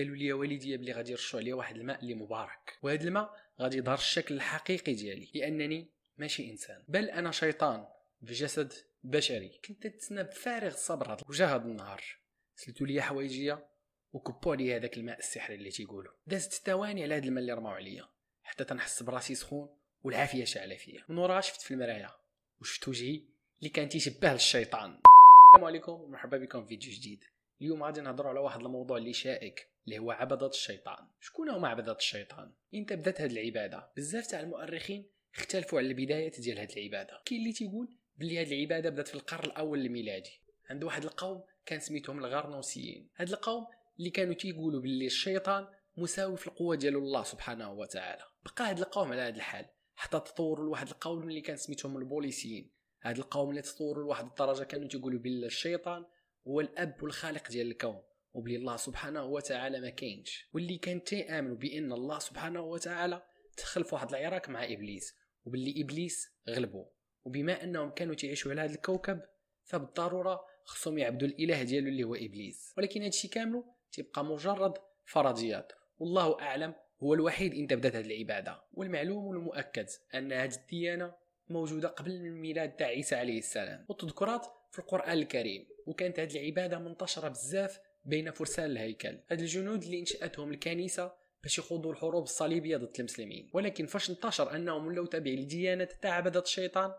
قالوا لي والدي بلي غادي يرشوا عليا واحد الماء اللي مبارك وهذا الماء غادي يظهر الشكل الحقيقي ديالي لانني ماشي انسان بل انا شيطان بجسد بشري كنت تتسنى بفارغ الصبر وجا هذا النهار سلتوا لي حوايجيا وكبوا عليا هذاك الماء السحري اللي تيقولوا دازت ثواني على هذا الماء اللي رماو عليا حتى تنحس براسي سخون والعافيه شاعله فيا من وراها شفت في المرايه وشفت وجهي اللي كان تيشبه للشيطان السلام عليكم ومرحبا بكم في فيديو جديد اليوم غادي نهضروا على واحد الموضوع اللي شائك اللي هو عبدة الشيطان شكون هما عبدة الشيطان امتى بدات هذه العباده بزاف تاع المؤرخين اختلفوا على البدايات ديال هذه العباده كاين اللي تيقول بلي هذه العباده بدات في القرن الاول الميلادي عند واحد القوم كان سميتهم الغرنوسيين هاد القوم اللي كانوا تيقولوا بلي الشيطان مساوي في القوه ديالو الله سبحانه وتعالى بقى هاد القوم على هاد الحال حتى تطوروا لواحد القوم اللي كان سميتهم البوليسيين هاد القوم اللي تطوروا لواحد الدرجه كانوا تيقولوا بلي الشيطان هو الاب والخالق ديال الكون وبلي الله سبحانه وتعالى ما كاينش واللي كان تيامنوا بان الله سبحانه وتعالى تدخل في واحد العراك مع ابليس وباللي ابليس غلبو وبما انهم كانوا تعيشوا على هذا الكوكب فبالضروره خصهم يعبدوا الاله ديالو اللي هو ابليس ولكن هادشي كامل تيبقى مجرد فرضيات والله اعلم هو الوحيد ان تبدات هذه العباده والمعلوم المؤكد ان هذه الديانه موجوده قبل من ميلاد تاع عيسى عليه السلام وتذكرات في القران الكريم وكانت هذه العباده منتشره بزاف بين فرسان الهيكل هاد الجنود اللي انشاتهم الكنيسه باش يخوضوا الحروب الصليبيه ضد المسلمين ولكن فاش انتشر انهم ولاو تابعين لديانة تاع عبده الشيطان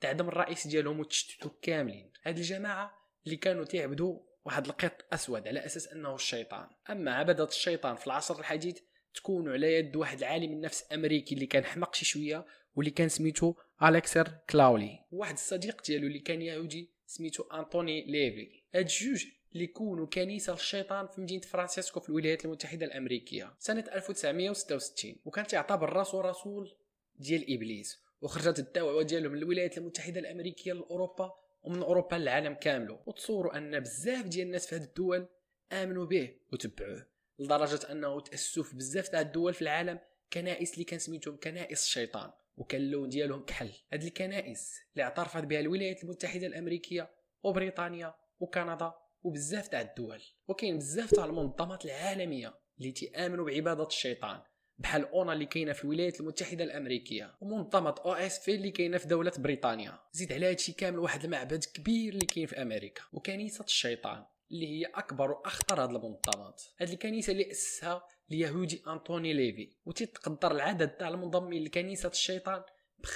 تعدم الرئيس ديالهم وتشتتوا كاملين هاد الجماعه اللي كانوا تعبدوا واحد القط اسود على اساس انه الشيطان اما عبده الشيطان في العصر الحديث تكون على يد واحد عالم النفس امريكي اللي كان حمق شي شويه واللي كان سميتو الكسر كلاولي واحد الصديق ديالو اللي كان يهودي سميتو انطوني ليفي هاد الجوج اللي كونوا كنيسة للشيطان في مدينة فرانسيسكو في الولايات المتحدة الأمريكية سنة 1966 وكان تعتبر راسو رسول ديال إبليس وخرجت الدعوة ديالهم من الولايات المتحدة الأمريكية لأوروبا ومن أوروبا للعالم كامله وتصوروا أن بزاف ديال الناس في هذه الدول آمنوا به وتبعوه لدرجة أنه تأسسوا في بزاف تاع الدول في العالم كنائس اللي كان سميتهم كنائس الشيطان وكان اللون ديالهم كحل هذه الكنائس اللي اعترفت بها الولايات المتحدة الأمريكية وبريطانيا وكندا وبزاف تاع الدول وكاين بزاف تاع المنظمات العالميه اللي تيامنوا بعباده الشيطان بحال اونا اللي كاينه في الولايات المتحده الامريكيه ومنظمه او اس في اللي كاينه في دوله بريطانيا زيد على هادشي كامل واحد المعبد كبير اللي كاين في امريكا وكنيسه الشيطان اللي هي اكبر واخطر هاد المنظمات هاد الكنيسه اللي اسسها اليهودي انطوني ليفي وتتقدر العدد تاع المنضمين لكنيسه الشيطان ب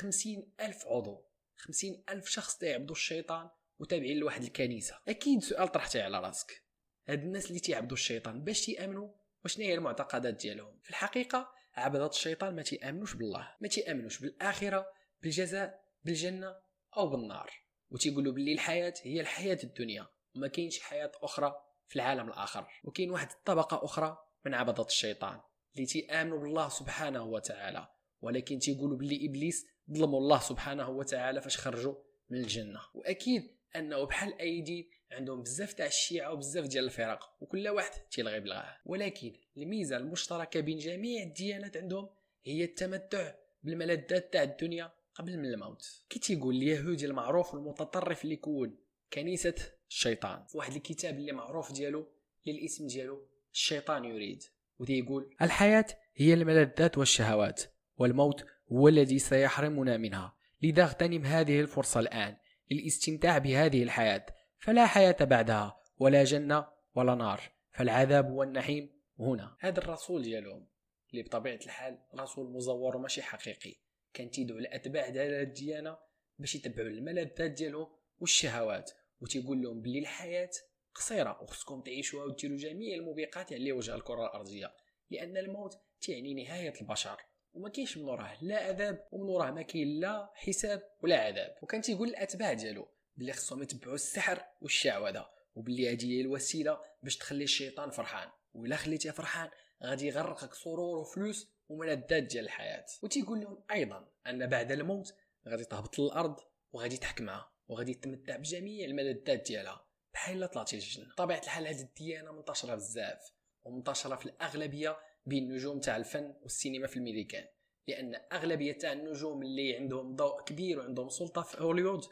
ألف عضو خمسين ألف شخص تيعبدوا الشيطان وتابعين لواحد الكنيسه اكيد سؤال طرحته على راسك هاد الناس اللي تيعبدوا الشيطان باش تيامنوا واش هي المعتقدات ديالهم في الحقيقه عبدة الشيطان ما تيامنوش بالله ما تيامنوش بالاخره بالجزاء بالجنه او بالنار وتيقولوا باللي الحياه هي الحياه الدنيا وما كاينش حياه اخرى في العالم الاخر وكاين واحد الطبقه اخرى من عبدة الشيطان اللي تيامنوا بالله سبحانه وتعالى ولكن تيقولوا باللي ابليس ظلموا الله سبحانه وتعالى فاش خرجوا من الجنه واكيد انه بحال ايدي عندهم بزاف تاع الشيعه وبزاف ديال الفرق وكل واحد تيلغي بلغاه ولكن الميزه المشتركه بين جميع الديانات عندهم هي التمتع بالملذات تاع الدنيا قبل من الموت كي تيقول اليهودي المعروف المتطرف اللي كون كنيسه الشيطان واحد الكتاب اللي معروف ديالو للاسم ديالو الشيطان يريد ودي يقول الحياه هي الملذات والشهوات والموت هو الذي سيحرمنا منها لذا اغتنم هذه الفرصه الان للاستمتاع بهذه الحياة فلا حياة بعدها ولا جنة ولا نار فالعذاب والنحيم هنا هذا الرسول ديالهم اللي بطبيعة الحال رسول مزور وماشي حقيقي كان تيدعو الأتباع ديال الديانة باش يتبعوا الملذات ديالهم والشهوات وتيقول لهم بلي الحياة قصيرة وخصكم تعيشوها وتديروا جميع الموبقات على يعني وجه الكرة الأرضية لأن الموت تعني نهاية البشر وما كاينش من وراه لا عذاب ومن وراه ما كاين لا حساب ولا عذاب وكان تيقول الاتباع ديالو بلي خصهم يتبعوا السحر والشعوذه وبلي هذه هي الوسيله باش تخلي الشيطان فرحان ولا خليتيه فرحان غادي يغرقك سرور وفلوس وملذات ديال الحياه وتيقول لهم ايضا ان بعد الموت غادي تهبط للارض وغادي تحكمها وغادي تتمتع بجميع الملذات ديالها بحال طلعتي للجنه طبيعه الحال هذه الديانه منتشره بزاف ومنتشره في الاغلبيه بين النجوم تاع الفن والسينما في الميريكان لان اغلبيه تاع النجوم اللي عندهم ضوء كبير وعندهم سلطه في هوليوود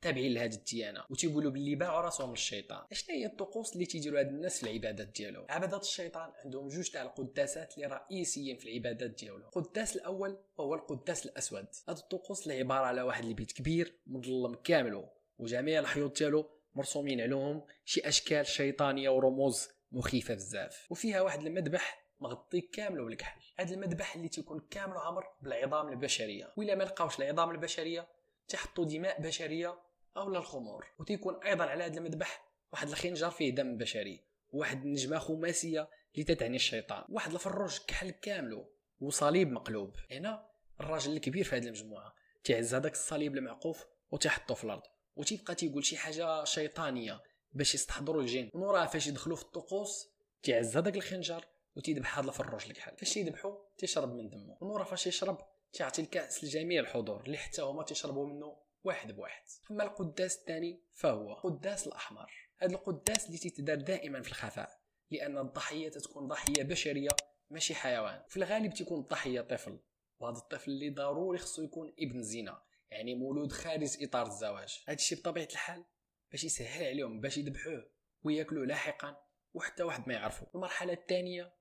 تابعين لهذه الديانه وتيقولوا باللي باعوا راسهم للشيطان اشنا هي الطقوس اللي تيديروا هاد الناس في العبادات ديالهم عبادات الشيطان عندهم جوج تاع القداسات اللي رئيسيين في العبادات ديالهم القداس الاول هو القداس الاسود هاد الطقوس اللي عباره على واحد البيت كبير مظلم كامل وجميع الحيوط ديالو مرسومين عليهم شي اشكال شيطانيه ورموز مخيفه بزاف وفيها واحد المذبح مغطي كامل بالكحل هذا المذبح اللي تيكون كامل عامر بالعظام البشريه ولا ما لقاوش العظام البشريه تحطوا دماء بشريه اولا الخمور وتيكون ايضا على هذا المذبح واحد الخنجر فيه دم بشري واحد النجمه خماسيه اللي تتعني الشيطان واحد الفروج كحل كاملو وصليب مقلوب هنا الراجل الكبير في هذه المجموعه تيعز هذاك الصليب المعقوف وتحطه في الارض وتيبقى تيقول شي حاجه شيطانيه باش يستحضروا الجن ونورا فاش يدخلوا في الطقوس تيعز هذاك الخنجر وتيذبح هذا الفروج لك حال فاش يذبحو تيشرب من دمه ومورا فاش يشرب تيعطي الكاس لجميع الحضور اللي حتى هما تيشربوا منه واحد بواحد اما القداس الثاني فهو القداس الاحمر هذا القداس اللي تيتدار دائما في الخفاء لان الضحيه تتكون ضحيه بشريه ماشي حيوان في الغالب تيكون الضحيه طفل وهذا الطفل اللي ضروري خصو يكون ابن زنا يعني مولود خارج اطار الزواج هذا الشيء بطبيعه الحال باش يسهل عليهم باش يذبحوه وياكلوه لاحقا وحتى واحد ما يعرفه المرحله الثانيه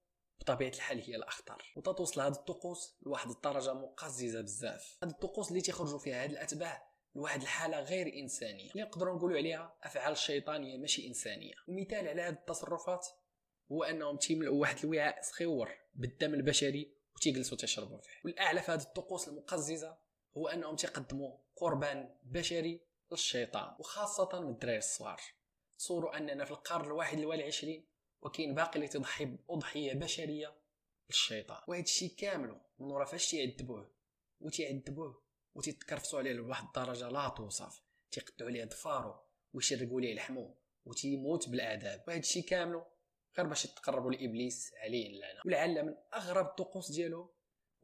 بطبيعه الحال هي الاخطر وتتوصل هاد الطقوس لواحد الدرجه مقززه بزاف هاد الطقوس اللي تيخرجوا فيها هاد الاتباع لواحد الحاله غير انسانيه اللي نقدروا نقولوا عليها افعال شيطانيه ماشي انسانيه ومثال على هاد التصرفات هو انهم تيملؤوا واحد الوعاء صغيور بالدم البشري وتيجلسوا تشربوا فيه والاعلى في هاد الطقوس المقززه هو انهم تيقدموا قربان بشري للشيطان وخاصه من الدراري الصغار تصوروا اننا في القرن الواحد والعشرين وكاين باقي اللي تضحي باضحيه بشريه للشيطان وهذا الشيء كامل من ورا فاش تيعذبوه وتيعذبوه وتيتكرفصوا عليه لواحد الدرجه لا توصف تيقطعوا عليه ظفارو ويشرقوا ليه لحمو وتيموت بالعذاب وهذا الشيء كامل غير باش يتقربوا لابليس عليه اللعنه ولعل من اغرب الطقوس ديالو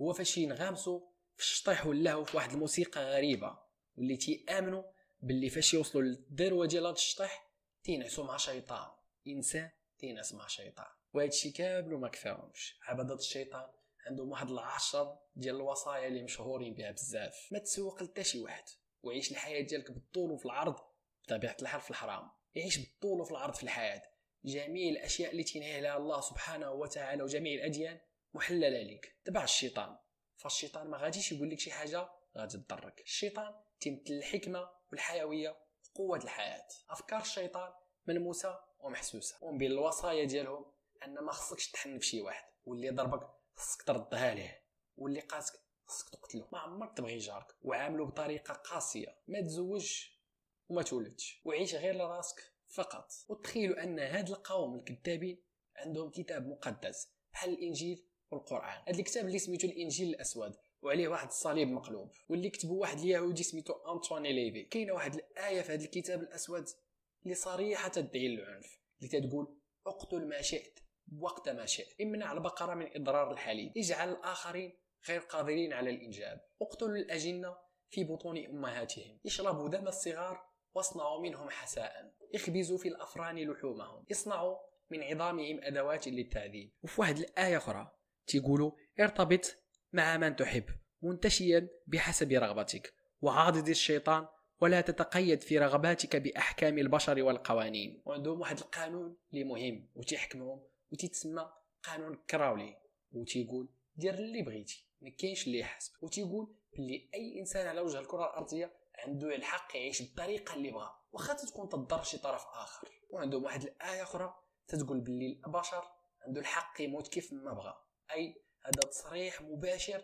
هو فاش ينغمسوا في الشطيح واللهو في واحد الموسيقى غريبه واللي تيامنوا باللي فاش يوصلوا للذروه ديال هذا الشطيح تينعسوا مع شيطان انسان تين اسمع شيطان وهذا الشيء كامل وما كفاهمش عبادة الشيطان عندهم واحد العشر ديال الوصايا اللي مشهورين بها بزاف ما تسوق لتا شي واحد وعيش الحياه ديالك بالطول وفي العرض بطبيعه الحال في الحرام يعيش بالطول وفي العرض في الحياه جميع الاشياء اللي تنهي لها الله سبحانه وتعالى وجميع الاديان محلله لك تبع الشيطان فالشيطان ما غاديش يقول لك شي حاجه غادي تضرك الشيطان تمثل الحكمه والحيويه وقوه الحياه افكار الشيطان ملموسه ومحسوسه ومن بين الوصايا ديالهم ان ما خصكش تحنف شي واحد واللي ضربك خصك تردها ليه واللي قاسك خصك تقتلو ما عمرك تبغي جارك وعاملو بطريقه قاسيه ما تزوجش وما تولدش وعيش غير لراسك فقط وتخيلوا ان هاد القوم الكذابين عندهم كتاب مقدس بحال الانجيل والقران هاد الكتاب اللي سميتو الانجيل الاسود وعليه واحد الصليب مقلوب واللي كتبه واحد اليهودي سميتو انطوني ليفي كاينه واحد الايه في هذا الكتاب الاسود لصريحة تدعي العنف لتقول اقتل ما شئت وقت ما شئت امنع البقرة من إضرار الحليب اجعل الآخرين غير قادرين على الإنجاب اقتل الأجنة في بطون أمهاتهم اشربوا دم الصغار واصنعوا منهم حساء اخبزوا في الأفران لحومهم اصنعوا من عظامهم أدوات للتعذيب وفي واحد الآية أخرى تيقولوا ارتبط مع من تحب منتشيا بحسب رغبتك وعاضد الشيطان ولا تتقيد في رغباتك باحكام البشر والقوانين وعندهم واحد القانون اللي مهم وتيحكمهم وتتسمى قانون كراولي وتيقول دير اللي بغيتي ما كاينش اللي يحاسبك وتيقول بلي اي انسان على وجه الكره الارضيه عنده الحق يعيش بالطريقه اللي بغا واخا تكون تضر شي طرف اخر وعندهم واحد الايه اخرى تتقول بلي البشر عنده الحق يموت كيف ما بغا اي هذا تصريح مباشر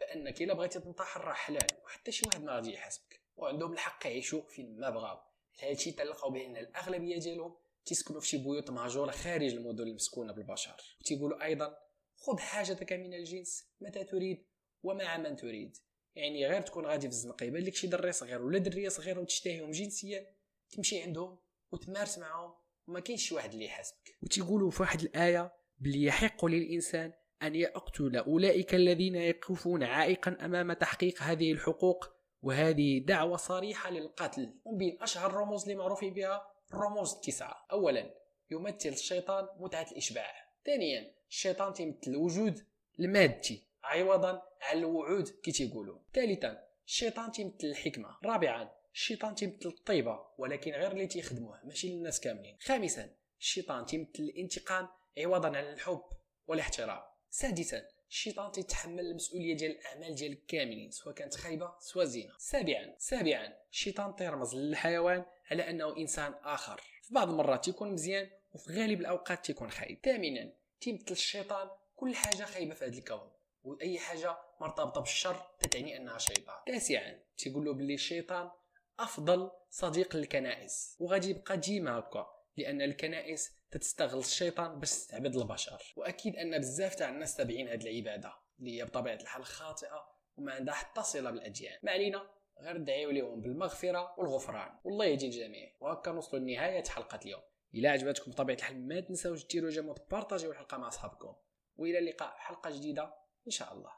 بانك الا بغيتي تنتحر راه حلال وحتى شي واحد ما غادي يحاسبك وعندهم الحق يعيشوا فين ما بغاو هادشي تلقاو بان الاغلبيه ديالهم تيسكنوا في شي بيوت مهجوره خارج المدن المسكونه بالبشر وتيقولوا ايضا خذ حاجتك من الجنس متى تريد ومع من تريد يعني غير تكون غادي في الزنقه يبان لك شي دري صغير ولا دريه صغيره وتشتهيهم جنسيا تمشي عندهم وتمارس معاهم وما كاينش شي واحد اللي يحاسبك وتيقولوا في واحد الايه بلي يحق للانسان ان يقتل اولئك الذين يقفون عائقا امام تحقيق هذه الحقوق وهذه دعوة صريحة للقتل ومن أشهر الرموز اللي معروف بها الرموز التسعة أولا يمثل الشيطان متعة الإشباع ثانيا الشيطان تيمثل الوجود المادي عوضا عن الوعود كي تيقولوا ثالثا الشيطان تيمثل الحكمة رابعا الشيطان تيمثل الطيبة ولكن غير اللي تيخدموه ماشي للناس كاملين خامسا الشيطان تيمثل الانتقام عوضا عن الحب والاحترام سادسا الشيطان تيتحمل المسؤوليه ديال الاعمال ديالك كاملين سواء كانت خايبه سواء زينه سابعا سابعا الشيطان تيرمز للحيوان على انه انسان اخر في بعض المرات تيكون مزيان وفي غالب الاوقات تيكون خايب ثامنا تيمثل الشيطان كل حاجه خايبه في هذا الكون واي حاجه مرتبطه بالشر تتعني انها شيطان تاسعا تيقول له بلي الشيطان افضل صديق للكنائس وغادي يبقى ديما هكا لان الكنائس تتستغل الشيطان باش تستعبد البشر واكيد ان بزاف تاع الناس تابعين هذه العباده اللي هي بطبيعه الحال خاطئه وما عندها حتى صله بالاديان ما علينا غير ندعيو لهم بالمغفره والغفران والله يجي الجميع وهكا نوصلوا لنهايه حلقه اليوم الى عجبتكم بطبيعه الحال ما تنساوش ديروا جيم وتبارطاجيو الحلقه مع اصحابكم والى اللقاء حلقه جديده ان شاء الله